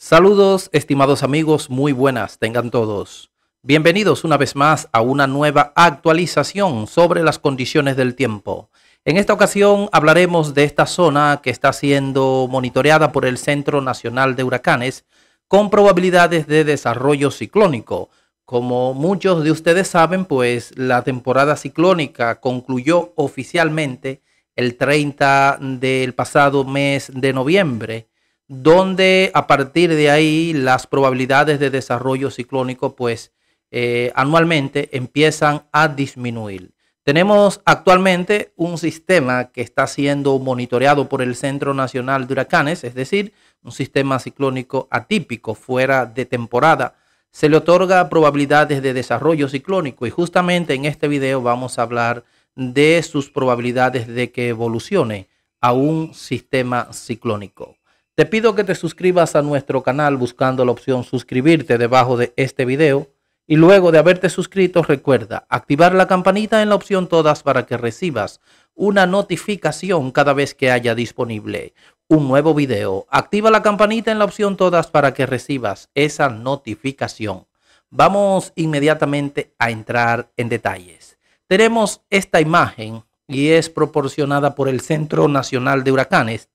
Saludos, estimados amigos, muy buenas tengan todos. Bienvenidos una vez más a una nueva actualización sobre las condiciones del tiempo. En esta ocasión hablaremos de esta zona que está siendo monitoreada por el Centro Nacional de Huracanes con probabilidades de desarrollo ciclónico. Como muchos de ustedes saben, pues la temporada ciclónica concluyó oficialmente el 30 del pasado mes de noviembre donde a partir de ahí las probabilidades de desarrollo ciclónico pues eh, anualmente empiezan a disminuir. Tenemos actualmente un sistema que está siendo monitoreado por el Centro Nacional de Huracanes, es decir, un sistema ciclónico atípico fuera de temporada. Se le otorga probabilidades de desarrollo ciclónico y justamente en este video vamos a hablar de sus probabilidades de que evolucione a un sistema ciclónico. Te pido que te suscribas a nuestro canal buscando la opción suscribirte debajo de este video y luego de haberte suscrito recuerda activar la campanita en la opción todas para que recibas una notificación cada vez que haya disponible un nuevo video. Activa la campanita en la opción todas para que recibas esa notificación. Vamos inmediatamente a entrar en detalles. Tenemos esta imagen y es proporcionada por el Centro Nacional de Huracanes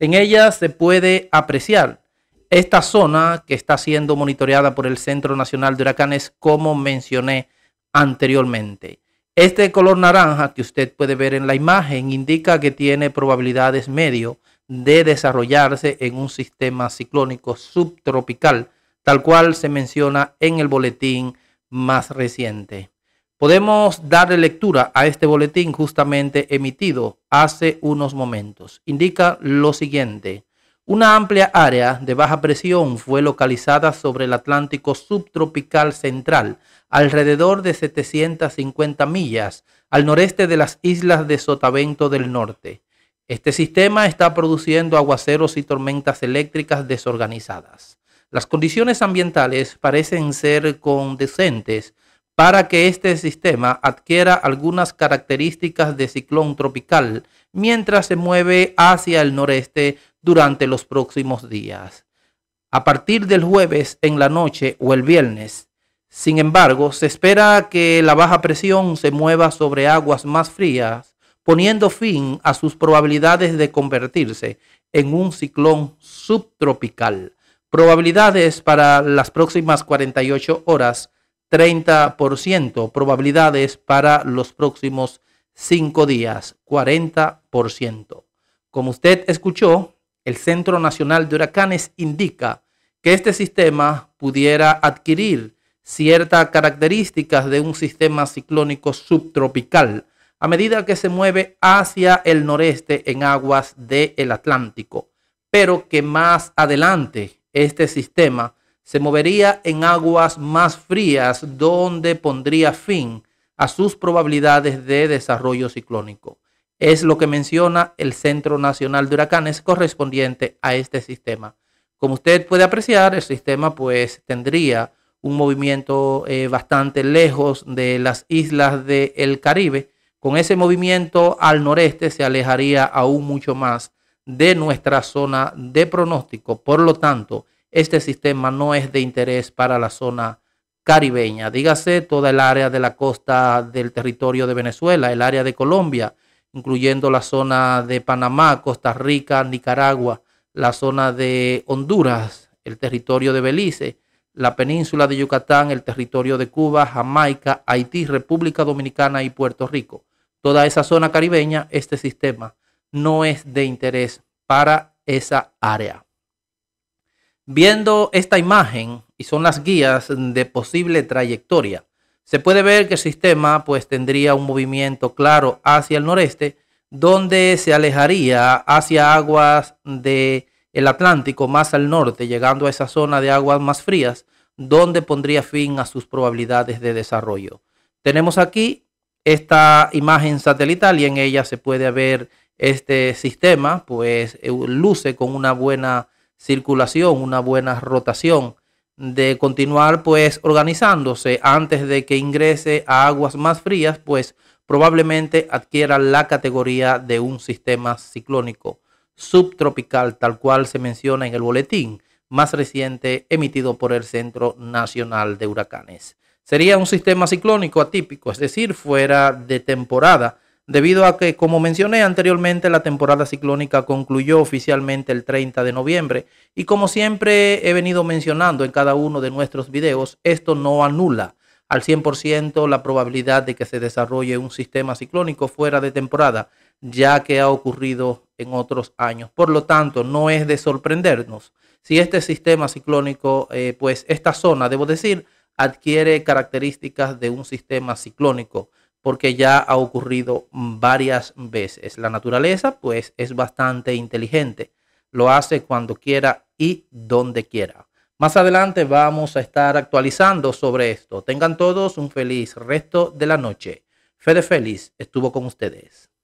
en ella se puede apreciar esta zona que está siendo monitoreada por el Centro Nacional de Huracanes, como mencioné anteriormente. Este color naranja que usted puede ver en la imagen indica que tiene probabilidades medio de desarrollarse en un sistema ciclónico subtropical, tal cual se menciona en el boletín más reciente. Podemos darle lectura a este boletín justamente emitido hace unos momentos. Indica lo siguiente. Una amplia área de baja presión fue localizada sobre el Atlántico subtropical central, alrededor de 750 millas al noreste de las islas de Sotavento del Norte. Este sistema está produciendo aguaceros y tormentas eléctricas desorganizadas. Las condiciones ambientales parecen ser condescentes, para que este sistema adquiera algunas características de ciclón tropical mientras se mueve hacia el noreste durante los próximos días. A partir del jueves en la noche o el viernes, sin embargo, se espera que la baja presión se mueva sobre aguas más frías, poniendo fin a sus probabilidades de convertirse en un ciclón subtropical. Probabilidades para las próximas 48 horas 30%, probabilidades para los próximos 5 días, 40%. Como usted escuchó, el Centro Nacional de Huracanes indica que este sistema pudiera adquirir ciertas características de un sistema ciclónico subtropical a medida que se mueve hacia el noreste en aguas del Atlántico, pero que más adelante este sistema se movería en aguas más frías donde pondría fin a sus probabilidades de desarrollo ciclónico. Es lo que menciona el Centro Nacional de Huracanes correspondiente a este sistema. Como usted puede apreciar, el sistema pues tendría un movimiento eh, bastante lejos de las islas del Caribe. Con ese movimiento al noreste se alejaría aún mucho más de nuestra zona de pronóstico. Por lo tanto, este sistema no es de interés para la zona caribeña, dígase toda el área de la costa del territorio de Venezuela, el área de Colombia, incluyendo la zona de Panamá, Costa Rica, Nicaragua, la zona de Honduras, el territorio de Belice, la península de Yucatán, el territorio de Cuba, Jamaica, Haití, República Dominicana y Puerto Rico. Toda esa zona caribeña, este sistema no es de interés para esa área. Viendo esta imagen, y son las guías de posible trayectoria, se puede ver que el sistema pues tendría un movimiento claro hacia el noreste, donde se alejaría hacia aguas del el Atlántico más al norte, llegando a esa zona de aguas más frías, donde pondría fin a sus probabilidades de desarrollo. Tenemos aquí esta imagen satelital y en ella se puede ver este sistema, pues eh, luce con una buena circulación, una buena rotación, de continuar pues organizándose antes de que ingrese a aguas más frías, pues probablemente adquiera la categoría de un sistema ciclónico subtropical, tal cual se menciona en el boletín más reciente emitido por el Centro Nacional de Huracanes. Sería un sistema ciclónico atípico, es decir, fuera de temporada debido a que, como mencioné anteriormente, la temporada ciclónica concluyó oficialmente el 30 de noviembre y como siempre he venido mencionando en cada uno de nuestros videos, esto no anula al 100% la probabilidad de que se desarrolle un sistema ciclónico fuera de temporada, ya que ha ocurrido en otros años. Por lo tanto, no es de sorprendernos si este sistema ciclónico, eh, pues esta zona, debo decir, adquiere características de un sistema ciclónico porque ya ha ocurrido varias veces. La naturaleza pues es bastante inteligente, lo hace cuando quiera y donde quiera. Más adelante vamos a estar actualizando sobre esto. Tengan todos un feliz resto de la noche. Fede Feliz estuvo con ustedes.